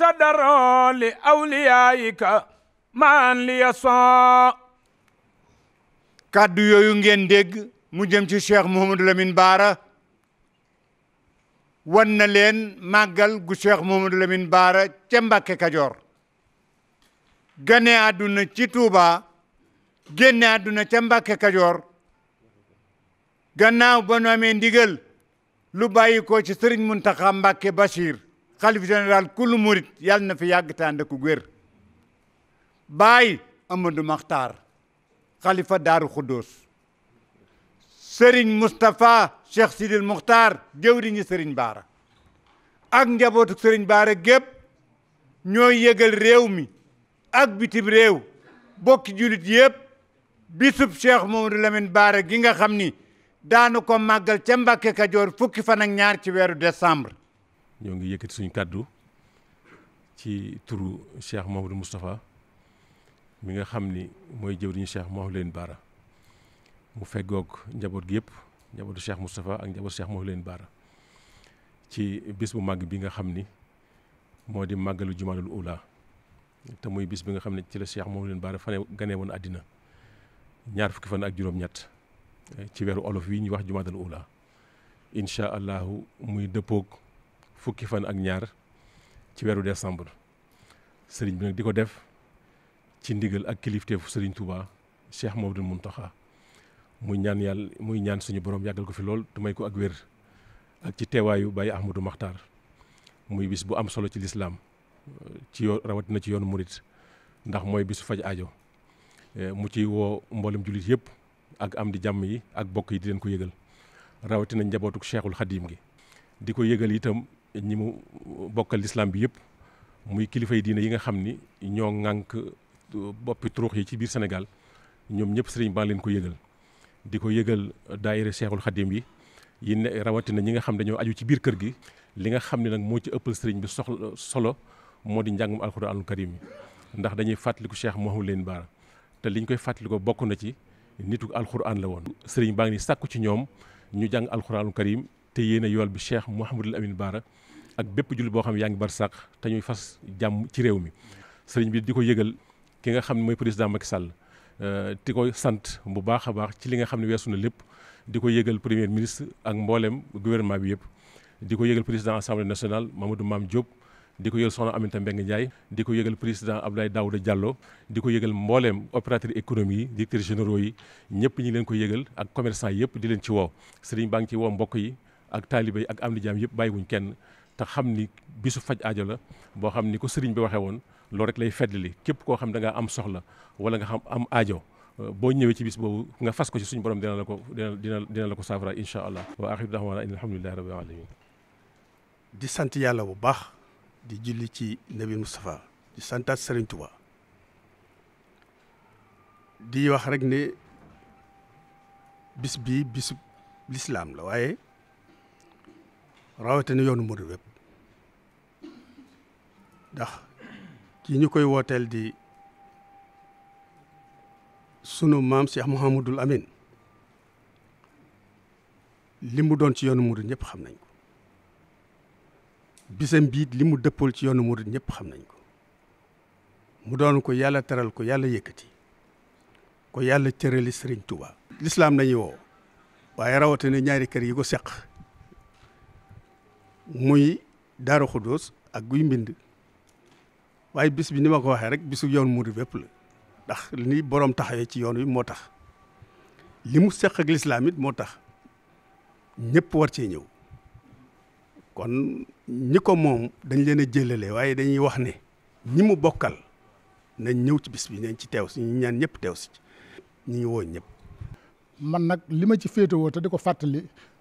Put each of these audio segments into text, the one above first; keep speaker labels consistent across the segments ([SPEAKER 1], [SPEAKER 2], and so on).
[SPEAKER 1] مقتدر لأوليائك yooyu ngeen dégg mu jëm ci cheikh Mouhamadou Lamine Baara wan na leen màggal gu cheikh Mouhamadou Lamine Baara ca Mbàkke Kajoor gane àdduna ci Tuuba génne àdduna ca Mbàkke Kajoor gannaaw ba nu amee ndigal lu bàyyi ko ci sëriñ Muntaxa Mbàkke Bachir xalif général kullu murit yàlla na fi yàgg te ànd ak wér baay Amadou Maxtaar xalifa Daaru Xuddoos sëriñ Moustapha Cheikh Sidil Muxtaar jëwriñu sëriñ Baara ak njabootu sëriñ Baara gépp ñooy yëgal réew mi ak bitim réew bokki julit yépp bisub Cheikh Mamadou Lamine Baara gi nga xam ni daanu ko màggal ca Mbàkke Kajoor fukki fan ak ñaar ci weeru décembre
[SPEAKER 2] ñoo ngi yëkkati suñu kàddu ci turu Cheikh Mouhamadou Moustapha mi nga xam ni mooy jëwriñu Cheikh Mouhamadou leen Baara mu feggoog njaboot gi yëpp njabootu Cheikh Moustapha ak njabootu Cheikh Mouhamadou leen Baara ci bis bu màgg bi nga xam ni moo di màggalu jumaadul ula te muy bis bi nga xam ne ci la Cheikh Mouhamadou leen Baara fane ganee woon àddina ñaar fukki fan ak juróom-ñett eh, ci weeru olof wi ñuy wax jumaadul ula incha allahu muy dëppoog fukki fan ak ñaar ci wéru décembre serigne bi nak di def ci ndigal ak fu serigne Touba Cheikh Maodou Mountakha muy ñaan yal muy ñaan suñu borom yagal ko fi lool may ko ak wér ak ci téwayu Baye Ahmadou Makhtar muy bis bu am solo ci l'islam ci yoon rawatina ci yoon mourid ndax moy bisu faj aajo e, mu ci wo mbolam julit yépp ak am di jamm yi ak bokk yi di leen ko yëgal rawatina njabotuk cheikhul khadim gi di ko yëgal itam ñi mu bokkal lislaam bi yëpp muy kilifa kilifay diine yi nga xam ni ñoo ŋànk euh, boppi turuux yi ci biir senegal ñoom ñëpp sëriñ baa leen ko yëgal di ko yëgal daayira Seexul Xadim yi yi ne rawatina ñi nga xam dañoo aju ci biir kër gi li nga xam ne nag moo ci ëppal sëriñ bi soxla solo moo di njàngum alxuraanul karim yi ndax dañuy fàttaliku Cheikh Mouhamadou Lamine Bara te liñ koy fàttaliko bokk na ci nitu alxuraan la woon sëriñ baa ngi sàkku ci ñoom ñu jàng alxuraanul te yéen yool bi Cheikh Mouhamadou Lamine Bara ak bépp jullit boo xam ne yaa ngi bar sàq te ñuy fas jàmm ci réew mi sëriñ bi di ko yëgal ki nga xam ne mooy président Macky Sall euh, di koy sant bu baax a baax ci li nga xam ne weesu na lépp di ko yëgal premier ministre ak mboolem gouvernement bi yëpp di ko yëgal président assemblée nationale du Mame Diop di ko yëgal soxna Aminata Mbengue Ndiaye di ko yëgal président Abdoulaye Daouda Diallo di ko yëgal mbooleem opérateur économie yi directeurs généraux yi ñëpp ñi leen ko yëgal ak commerçant yëpp di leen ci wow sëriñ baa ngi ci woo mbokk yi ak taalibe yi ak am di jaam yëpp bàyyiwuñ kenn te xam ni bisu faj aajo la boo xam ni ko sëriñ bi waxee woon loolu rek lay feddali képp koo xam da ngaa am soxla wala nga xam am aajo euh, boo ñëwee ci bis boobu nga fas ko ci suñu borom dina la ko dina dina la ko saafara incha allah. wa axiru da'waana in alhamdulillahi rabbil alamin di sant
[SPEAKER 3] yàlla bu baax di julli ci nabi Moustapha di santaat Serigne Touba di wax rek ne bis bi bisu lislaam la waaye rawatina yoonu murid wépp ndax ki ñu koy wooteel di sunu maam Cheikh Mouhamadul Amin li mu doon ci yoonu murid ñëpp xam nañ ko bisam biit li mu dëppool ci yoonu murid ñëpp xam nañ ko mu doon ko yàlla teral ko yàlla yëkkati ko yàlla cërali Sëriñ tubaa lislaam nañu woo waaye rawatina ñaari kër yi ko seq muy Daaru Xuddoos ak guy mbind waaye bis bi ni ma ko waxee rek bisu yoon murid bépp la ndax ni boroom taxawee ci yoon wi moo tax li mu seq ak lislaam moo tax ñëpp war cee ñëw kon ñi ko moom dañ leen a jëlale waaye dañuy wax ne ñi mu bokkal nañ ñëw ci bis bi nañ ci teew si ñaan ñëpp teew si ñu ngi woo ñëpp.
[SPEAKER 4] man nag li ma ci woo te di ko fàttali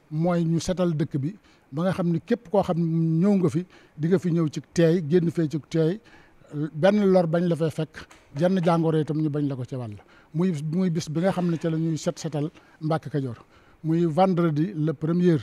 [SPEAKER 4] mooy ñu setal dëkk bi ba nga xam ni képp koo xam ñëw nga fi dinga fi ñëw ci teey génn fee ci teey. benn lor bañ la fay fekk jenn jàngoro itam ñu bañ la ko ci wàll muy muy bis bi nga xam ne ci la ñuy set setal Mbàkke Kajoor muy vendredi le premier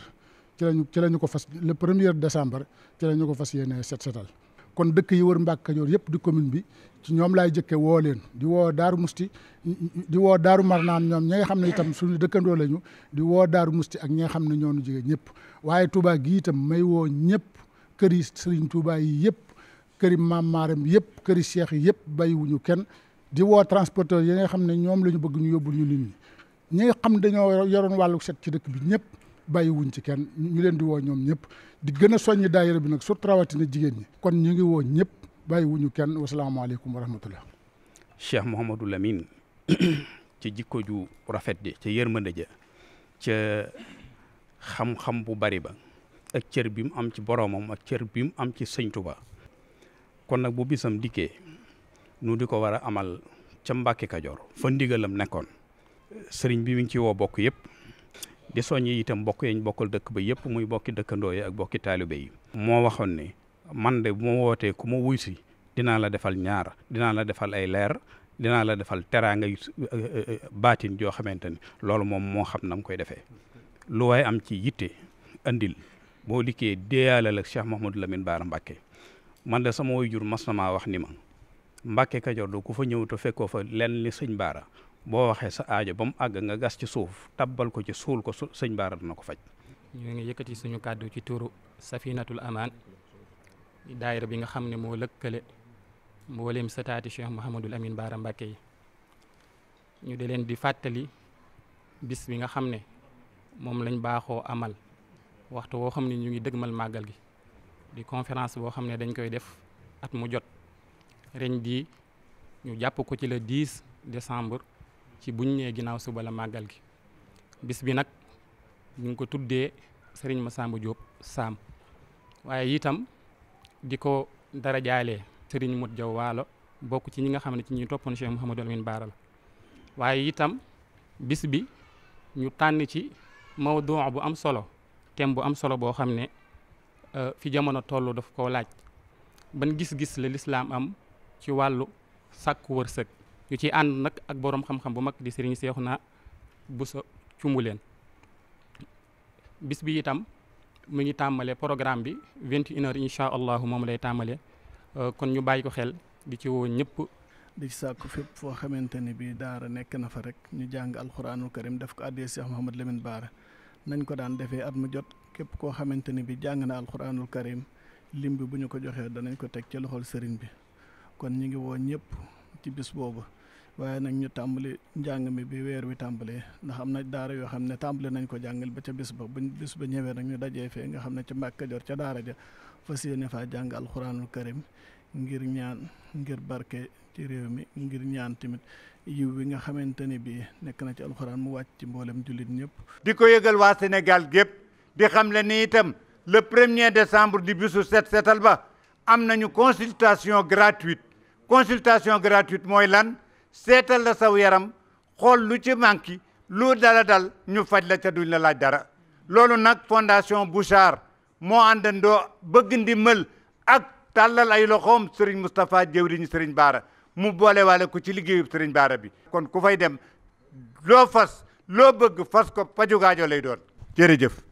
[SPEAKER 4] ci lañu ci la ñu ko fas le première décembre ci ñu ko fas yéene set setal kon dëkk yi wër Mbàkke Kajoor yëpp di commune bi ci ñoom laay jëkke woo leen di woo Daaru Musti di woo Daaru Marnaan ñoom ñi xam ne itam suñu dëkkandoo lañu di woo Daaru Musti ak ñi nga xam ne ñoo nu jige ñëpp waaye Touba gi itam ñëpp kër yi Sëriñ Touba yi yëpp këri maam yep yëpp këri cheikh yep bayi bàyyiwuñu kenn di wo transporteur yi nga xam ñom lañu bëgg ñu yobul ñu nit ñi ñi nga xam dañoo yoron walu set ci dëkk bi ci kenn ñu leen di wo ñom ñëpp di gëna soñu daayira bi su trawati na jigéen ñi kon ñu ngi woo ñëpp bàyyiwuñu kenn alaykum wa rahmatullah
[SPEAKER 5] cheikh Mouhamadou Lamine ci jikko ju rafet de ci yermande ja ci xam-xam bu bari ba ak cër bi mu am ci boromam ak cër bi mu am ci seigne Tuba kon nag bu bisam dikkee nu di ko war a amal ca Mbàkke Kajoor fa ndigalam nekkoon sëriñ bi mi ngi woo bokk yëpp di soññi itam bokk yañ bokkal dëkk ba yëpp muy bokki dëkkandoo yi ak bokki taalibe yi moo waxoon ne man de bu wootee ku ma wuy si dinaa la defal ñaar dinaa la defal ay leer dinaa la defal teraanga eh, eh, eh, baatin joo xamante ni loolu moom moo xam nam koy defee lu waaye am ci yitte andil boo dikkee déeyaalal ak Cheikh Mouhamadou Lamine Bara Mbacké man de sama way jur mas na maa wax ni ma Mbàkke Kajoor du ku fa ñëw te fekkoo fa lenn sëñ baara boo waxee sa aajo ba mu àgg nga gas ci suuf tabbal ko ci suul ko sëñ baara dina ko faj.
[SPEAKER 6] ñu ngi yëkkati suñu kàddu ci turu Safinatul Amaan daayira bi nga xam ne moo lëkkale mboolem sataati Cheikh Mouhamadul Amin Baara Mbàkke yi ñu di leen di fàttali bis bi nga xam ne moom lañ baaxoo amal waxtu woo xam ne ñu ngi mal màggal gi. di conférence boo xam ne dañ koy def at mu jot ren bii ñu jàpp ko ci le 10 décembre ci buñ nee ginaaw suba la màggal gi bis bi nag ñu ngi ko tuddee ma Massamba Diop Sam waaye itam di ko dara jaalee Serigne Mut Jaw Waalo bokk ci ñi nga xam ne ci ñuy toppoon Cheikh Mouhamadou Amine Baara la waaye itam bis bi ñu tànn ci mawduu bu am solo thème bu am solo boo xam ne Euh, fi jamono toll daf ko laaj ban gis-gis la lislaam am ci wàllu sàkku wërsëg ñu ciy ànd nag ak boroom xam-xam bu mag di sëriñ Seexuna Buso leen bis bi itam mu ngi tàmbalee programme bi 21 heures incha allahu moom lay tàmbale euh, kon ñu bàyyi ko xel di ci woo ñëpp di ci sàkku
[SPEAKER 3] fépp foo xamante ni bi daara nekk na fa rek ñu jàng alxuraanul karim daf ko addee Cheikh Mouhamed Lamine Baara nañ ko daan defee at mu jot képp koo xamante ni bi jàng na alxuraanul karim lim bi bu ñu ko joxee danañ ko teg ci loxol sëriñ bi kon ñu ngi woon ñëpp ci bis boobu waaye nag ñu tàmbali njàng mi bi weer wi tàmbalee ndax am na daara yoo xam ne tàmbali nañ ko jàngal ba ca bis ba ñu bis ba ñëwee nag ñu dajee fee nga xam ne ci màkk Kajoor ca daara ja fa yéene faa jàng alxuraanul karim ngir ñaan ngir barke ci réew mi ngir
[SPEAKER 1] ñaan tamit yiw wi nga xamante ni bii nekk na ci alxuraan mu wàcc ci mboolem jullit ñëpp. di ko gépp di xam le ni itam le premier décembre di bisu set setal ba am nañu consultation gratuite consultation gratuite mooy lan seetal la saw yaram xool lu ci manqué lu dala dal ñu faj la ca duñ la laaj dara loolu nag fondation Bouchard moo àndandoo bëgg ndimbal ak tàllal ay loxoom Serigne Moustapha jëwriñ Serigne Baara mu boole waale ko ci liggéeyu Serigne Baara bi kon ku fay dem loo fas loo bëgg fas ko pajugaajo lay doon jërëjëf